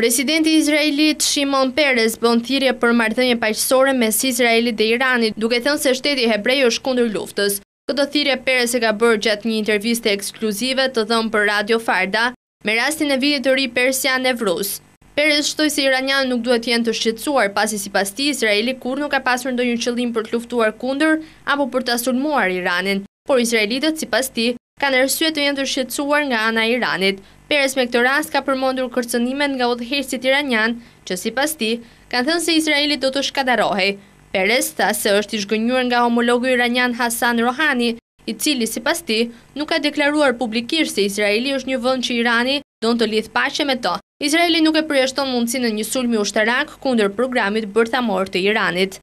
Presidenti Izraelit Shimon Peres bën thirje për mardhënje paqësore mes Izraelit dhe Iranit, duke thënë se shteti hebrej është kundër luftës. Këtë thirje Peres e ka bërë gjatë një interviste ekskluzive të dhëmë për Radio Farda, me rastin e vidit të ri Persian në Vrus. Peres shtoj se Iranian nuk duhet jenë të shqetsuar, pasi si pas ti, Izraeli kur nuk ka pasur ndonjë qëllim për të luftuar kundër apo për të asurmuar Iranin, por Izraelitet si pas ti kanë rësue të jenë të shqetsuar nga ana Iranit. Peres me këtë ras ka përmondur kërcënimet nga odhërësit iranian, që si pas ti, kanë thënë se Israelit do të shkadarohe. Peres tha se është i shgënjur nga homologu iranian Hasan Rohani, i cili si pas ti, nuk ka deklaruar publikirë se Israeli është një vënd që Irani do në të lidh pashe me to. Israeli nuk e përjeshton mundësi në një sulmi ushtarak kunder programit bërthamor të Iranit.